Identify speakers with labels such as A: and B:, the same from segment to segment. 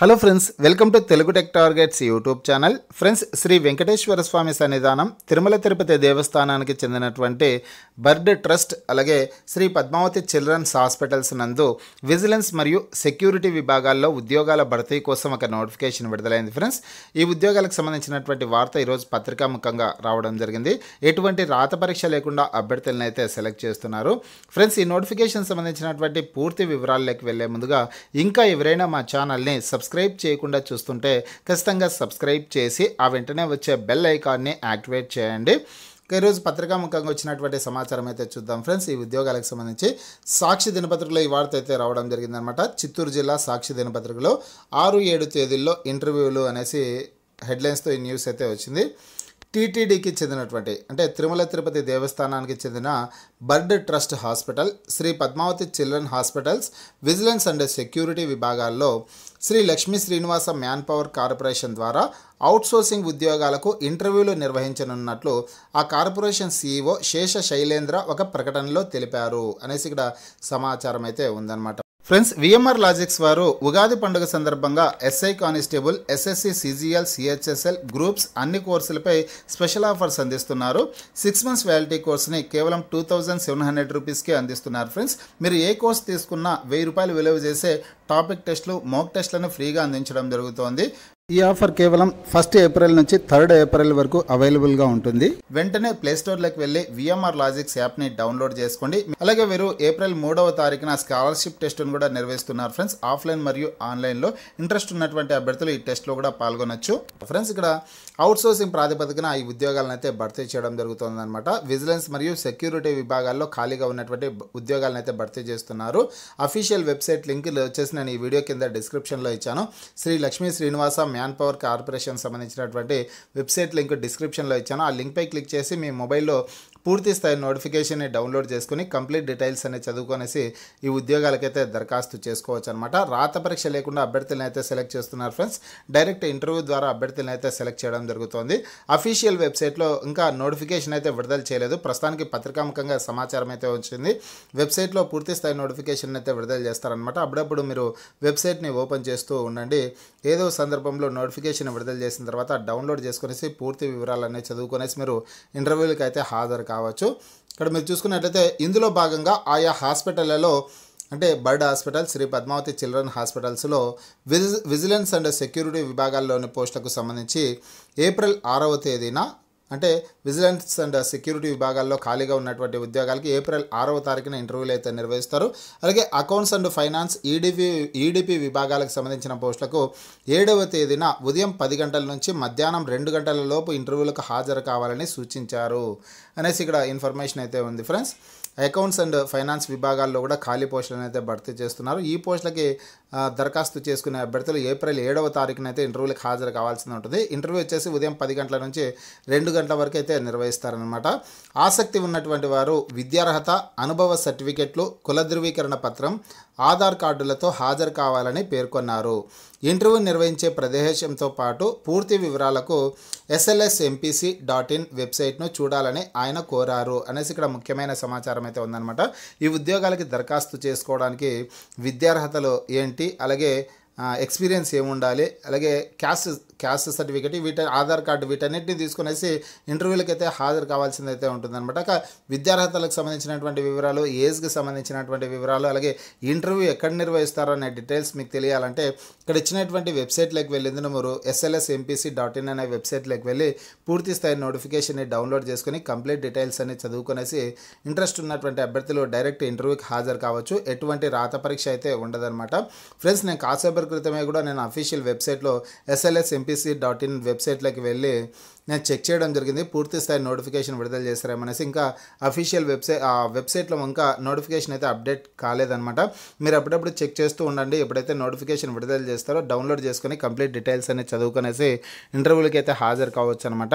A: hello friends welcome to Telugu tech targets YouTube channel friends Shri Venkateswara Swamy సన్నిధానం తిరుమల తిరుపతి దేవస్థానానికి చెందినటువంటి బర్డ్ ట్రస్ట్ అలాగే శ్రీ పద్మావతి చిల్డ్రన్స్ హాస్పిటల్స్ నందు విజిలెన్స్ మరియు సెక్యూరిటీ విభాగాల్లో ఉద్యోగాల భర్తీ కోసం ఒక నోటిఫికేషన్ విడుదలైంది ఫ్రెండ్స్ ఈ ఉద్యోగాలకు సంబంధించినటువంటి వార్త ఈరోజు పత్రికాముఖంగా రావడం జరిగింది ఎటువంటి రాత పరీక్ష లేకుండా అభ్యర్థులను అయితే సెలెక్ట్ చేస్తున్నారు ఫ్రెండ్స్ ఈ నోటిఫికేషన్ సంబంధించినటువంటి పూర్తి వివరాల్లోకి వెళ్లే ముందుగా ఇంకా ఎవరైనా మా ఛానల్ని సబ్స్క్రైబ్ సబ్స్క్రైబ్ చేయకుండా చూస్తుంటే ఖచ్చితంగా సబ్స్క్రైబ్ చేసి ఆ వెంటనే వచ్చే బెల్ ఐకాన్ని యాక్టివేట్ చేయండి ఈరోజు పత్రికాముఖంగా వచ్చినటువంటి సమాచారం అయితే చూద్దాం ఫ్రెండ్స్ ఈ ఉద్యోగాలకు సంబంధించి సాక్షి దినపత్రికలో ఈ వార్త అయితే రావడం జరిగిందనమాట చిత్తూరు జిల్లా సాక్షి దినపత్రికలో ఆరు ఏడు తేదీల్లో ఇంటర్వ్యూలు అనేసి హెడ్లైన్స్తో ఈ న్యూస్ అయితే వచ్చింది టీటీడీకి చెందినటువంటి అంటే తిరుమల తిరుపతి దేవస్థానానికి చెందిన bird trust hospital Shri Padmavati children hospitals vigilance and security విభాగాల్లో Shri Lakshmi Srinivasa man power corporation ద్వారా అవుట్సోర్సింగ్ ఉద్యోగాలకు ఇంటర్వ్యూలు నిర్వహించనున్నట్లు ఆ కార్పొరేషన్ సీఈఓ శేష శైలేంద్ర ఒక ప్రకటనలో తెలిపారు అనేసి ఇక్కడ సమాచారం అయితే ఉందన్నమాట ఫ్రెండ్స్ విఎంఆర్ లాజిక్స్ వారు ఉగాది పండుగ సందర్భంగా SI constable SSC CGL CHSL groups అన్ని కోర్సులపై స్పెషల్ ఆఫర్స్ అందిస్తున్నారు సిక్స్ మంత్స్ వ్యాలిటీ కోర్స్ని కేవలం టూ థౌజండ్ సెవెన్ హండ్రెడ్ రూపీస్కే అందిస్తున్నారు ఫ్రెండ్స్ మీరు ఏ కోర్స్ తీసుకున్నా వెయ్యి రూపాయలు విలువ చేసే టాపిక్ టెస్టులు మోక్ టెస్టులను ఫ్రీగా అందించడం జరుగుతోంది ఈ ఆఫర్ కేవలం ఫస్ట్ ఏప్రిల్ నుంచి థర్డ్ ఏప్రిల్ వరకు అవైలబుల్గా ఉంటుంది వెంటనే ప్లేస్టోర్లోకి వెళ్ళి విఎంఆర్ లాజిక్స్ యాప్ని డౌన్లోడ్ చేసుకోండి అలాగే వీరు ఏప్రిల్ మూడవ తారీఖున స్కాలర్షిప్ టెస్ట్ను కూడా నిర్వహిస్తున్నారు ఫ్రెండ్స్ ఆఫ్లైన్ మరియు ఆన్లైన్లో ఇంట్రెస్ట్ ఉన్నటువంటి అభ్యర్థులు ఈ టెస్ట్లో కూడా పాల్గొనొచ్చు ఫ్రెండ్స్ ఇక్కడ అవుట్సోర్సింగ్ ప్రాతిపదికన ఈ ఉద్యోగాలను అయితే భర్తీ చేయడం జరుగుతుందన్నమాట విజిలెన్స్ మరియు సెక్యూరిటీ విభాగాల్లో ఖాళీగా ఉన్నటువంటి ఉద్యోగాలను అయితే భర్తీ చేస్తున్నారు అఫీషియల్ వెబ్సైట్ లింక్ వచ్చేసి నేను ఈ వీడియో కింద డిస్క్రిప్షన్లో ఇచ్చాను Shri Lakshmi Srinivasa man power corporation సంబంధించినటువంటి వెబ్సైట్ లింక్ డిస్క్రిప్షన్లో ఇచ్చాను ఆ లింక్పై క్లిక్ చేసి మీ మొబైల్లో పూర్తి స్థాయి నోటిఫికేషన్ని డౌన్లోడ్ చేసుకుని కంప్లీట్ డీటెయిల్స్ అనేది చదువుకొనేసి ఈ ఉద్యోగాలకైతే దరఖాస్తు చేసుకోవచ్చు అనమాట రాత పరీక్ష లేకుండా అభ్యర్థులను అయితే సెలెక్ట్ చేస్తున్నారు ఫ్రెండ్స్ డైరెక్ట్ ఇంటర్వ్యూ ద్వారా అభ్యర్థులను అయితే సెలెక్ట్ చేయడం జరుగుతోంది అఫీషియల్ వెబ్సైట్లో ఇంకా నోటిఫికేషన్ అయితే విడుదల చేయలేదు ప్రస్తుతానికి పత్రికాముఖంగా సమాచారం అయితే వచ్చింది వెబ్సైట్లో పూర్తి స్థాయి నోటిఫికేషన్ అయితే విడుదల చేస్తారనమాట అప్పుడప్పుడు మీరు వెబ్సైట్ని ఓపెన్ చేస్తూ ఉండండి ఏదో సందర్భంలో నోటిఫికేషన్ విడుదల చేసిన తర్వాత డౌన్లోడ్ చేసుకునేసి పూర్తి వివరాలన్నీ చదువుకునేసి మీరు ఇంటర్వ్యూలకు అయితే హాజరు కావచ్చు ఇక్కడ మీరు చూసుకున్నట్లయితే ఇందులో భాగంగా ఆయా హాస్పిటళ్లలో అంటే bird hospital Shri Padmavati children హాస్పిటల్స్లో విజిలెన్స్ అండ్ సెక్యూరిటీ విభాగాల్లోని పోస్టులకు సంబంధించి ఏప్రిల్ ఆరవ తేదీన అంటే విజిలెన్స్ అండ్ సెక్యూరిటీ విభాగాల్లో ఖాళీగా ఉన్నటువంటి ఉద్యోగాలకి ఏప్రిల్ ఆరవ తారీఖున ఇంటర్వ్యూలు అయితే నిర్వహిస్తారు అలాగే accounts and finance EDP EDP విభాగాలకు సంబంధించిన పోస్టులకు ఏడవ తేదీన ఉదయం పది గంటల నుంచి మధ్యాహ్నం రెండు గంటల లోపు ఇంటర్వ్యూలకు హాజరు కావాలని సూచించారు అనేసి ఇక్కడ ఇన్ఫర్మేషన్ అయితే ఉంది ఫ్రెండ్స్ అకౌంట్స్ అండ్ ఫైనాన్స్ విభాగాల్లో కూడా ఖాళీ పోస్టులను అయితే భర్తీ చేస్తున్నారు ఈ పోస్టులకి దరఖాస్తు చేసుకునే అభ్యర్థులు ఏప్రిల్ ఏడవ అయితే ఇంటర్వ్యూలకు హాజరు కావాల్సి ఉంటుంది ఇంటర్వ్యూ వచ్చేసి ఉదయం పది గంటల నుంచి రెండు గంటల వరకు అయితే నిర్వహిస్తారనమాట ఆసక్తి ఉన్నటువంటి వారు విద్యార్హత అనుభవ సర్టిఫికెట్లు కుల ధృవీకరణ పత్రం ఆధార్ కార్డులతో హాజరు కావాలని పేర్కొన్నారు ఇంటర్వ్యూ నిర్వహించే ప్రదేశంతో పాటు పూర్తి వివరాలకు ఎస్ఎల్ఎస్ ఎంపీసీ డాట్ ఇన్ వెబ్సైట్ను చూడాలని ఆయన కోరారు అనేసి ఇక్కడ ముఖ్యమైన సమాచారం అయితే ఉందన్నమాట ఈ ఉద్యోగాలకి దరఖాస్తు చేసుకోవడానికి విద్యార్హతలు ఏంటి అలాగే ఎక్స్పీరియన్స్ ఏముండాలి అలాగే క్యాస్ట్ క్యాస్ట్ సర్టిఫికేట్ వీటి ఆధార్ కార్డు వీటన్నిటిని తీసుకునేసి ఇంటర్వ్యూలకు అయితే హాజరు కావాల్సింది కావాల్సిందైతే ఉంటుందన్నమాట విద్యార్హతలకు సంబంధించినటువంటి వివరాలు ఏజ్కి సంబంధించినటువంటి వివరాలు అలాగే ఇంటర్వ్యూ ఎక్కడ నిర్వహిస్తారో అనే డీటెయిల్స్ మీకు తెలియాలంటే ఇక్కడ ఇచ్చినటువంటి వెబ్సైట్లోకి వెళ్ళింది మీరు ఎస్ఎల్ఎస్ ఎంపీసీ డాట్ ఇన్ అనే వెబ్సైట్లోకి వెళ్ళి పూర్తి స్థాయి నోటిఫికేషన్ని డౌన్లోడ్ చేసుకుని కంప్లీట్ డీటెయిల్స్ అన్ని చదువుకునేసి ఇంట్రెస్ట్ ఉన్నటువంటి అభ్యర్థులు డైరెక్ట్ ఇంటర్వ్యూకి హాజరు కావచ్చు ఎటువంటి రాత పరీక్ష అయితే ఉండదన్నమాట ఫ్రెండ్స్ నేను కాసేపు క్రితమే కూడా నేను అఫీషియల్ వెబ్సైట్లో ఎస్ఎల్ఎస్ ఎంపీసీ డాట్ ఇన్ వెబ్సైట్లోకి వెళ్ళి నేను చెక్ చేయడం జరిగింది పూర్తి స్థాయి నోటిఫికేషన్ విడుదల చేశారేమనేసి ఇంకా అఫీషియల్ వెబ్సైట్ ఆ వెబ్సైట్లో ఇంకా నోటిఫికేషన్ అయితే అప్డేట్ కాలేదనమాట మీరు అప్పుడప్పుడు చెక్ చేస్తూ ఉండండి ఎప్పుడైతే నోటిఫికేషన్ విడుదల చేస్తారో డౌన్లోడ్ చేసుకొని కంప్లీట్ డీటెయిల్స్ అనేది చదువుకునేసి ఇంటర్వ్యూలకి అయితే హాజరు కావచ్చు అనమాట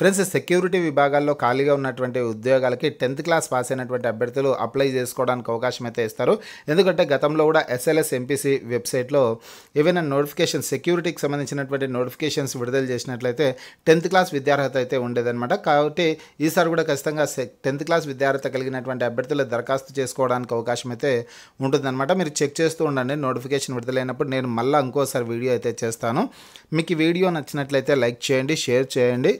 A: ఫ్రెండ్స్ సెక్యూరిటీ విభాగాల్లో ఖాళీగా ఉన్నటువంటి ఉద్యోగాలకి టెన్త్ క్లాస్ పాస్ అయినటువంటి అభ్యర్థులు అప్లై చేసుకోవడానికి అవకాశం అయితే ఇస్తారు ఎందుకంటే గతంలో కూడా ఎస్ఎల్ఎస్ ఎంపీసీ వెబ్సైట్లో ఏవైనా నోటిఫికేషన్ సెక్యూరిటీకి సంబంధించినటువంటి నోటిఫికేషన్స్ విడుదల చేసినట్లయితే టెన్త్ క్లాస్ విద్యార్హత అయితే ఉండేదన్నమాట కాబట్టి ఈసారి కూడా ఖచ్చితంగా టెన్త్ క్లాస్ విద్యార్హత కలిగినటువంటి అభ్యర్థులు దరఖాస్తు చేసుకోవడానికి అవకాశం అయితే ఉంటుందన్నమాట మీరు చెక్ చేస్తూ ఉండండి నోటిఫికేషన్ విడుదలైనప్పుడు నేను మళ్ళీ ఇంకోసారి వీడియో అయితే చేస్తాను మీకు వీడియో నచ్చినట్లయితే లైక్ చేయండి షేర్ చేయండి